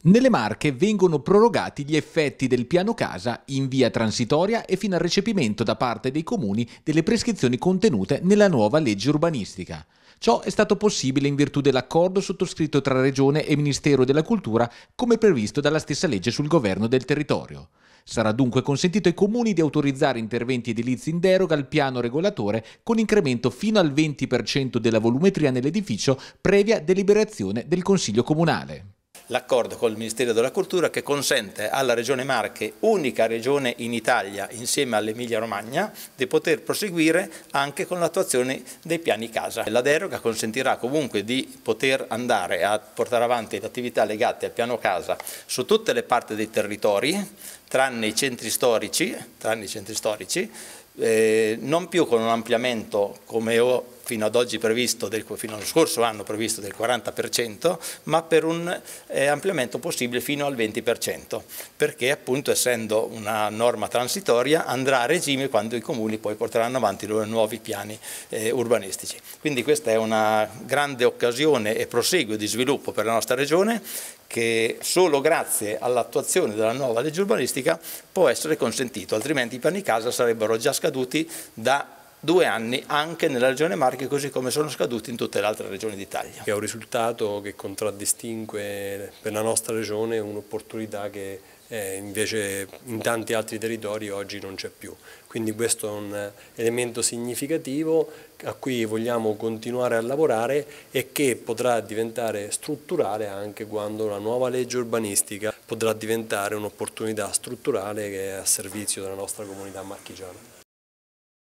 Nelle Marche vengono prorogati gli effetti del piano casa in via transitoria e fino al recepimento da parte dei comuni delle prescrizioni contenute nella nuova legge urbanistica. Ciò è stato possibile in virtù dell'accordo sottoscritto tra Regione e Ministero della Cultura come previsto dalla stessa legge sul governo del territorio. Sarà dunque consentito ai comuni di autorizzare interventi edilizi in deroga al piano regolatore con incremento fino al 20% della volumetria nell'edificio previa deliberazione del Consiglio Comunale l'accordo con il Ministero della Cultura che consente alla Regione Marche, unica regione in Italia insieme all'Emilia Romagna, di poter proseguire anche con l'attuazione dei piani casa. La deroga consentirà comunque di poter andare a portare avanti le attività legate al piano casa su tutte le parti dei territori, tranne i centri storici, tranne i centri storici eh, non più con un ampliamento come ho fino ad oggi previsto, del, fino allo scorso anno previsto del 40%, ma per un eh, ampliamento possibile fino al 20%, perché appunto essendo una norma transitoria andrà a regime quando i comuni poi porteranno avanti i loro nuovi piani eh, urbanistici. Quindi questa è una grande occasione e proseguo di sviluppo per la nostra regione che solo grazie all'attuazione della nuova legge urbanistica può essere consentito, altrimenti i piani casa sarebbero già scaduti da due anni anche nella regione Marche così come sono scaduti in tutte le altre regioni d'Italia. È un risultato che contraddistingue per la nostra regione un'opportunità che eh, invece in tanti altri territori oggi non c'è più. Quindi questo è un elemento significativo a cui vogliamo continuare a lavorare e che potrà diventare strutturale anche quando la nuova legge urbanistica potrà diventare un'opportunità strutturale che è a servizio della nostra comunità marchigiana.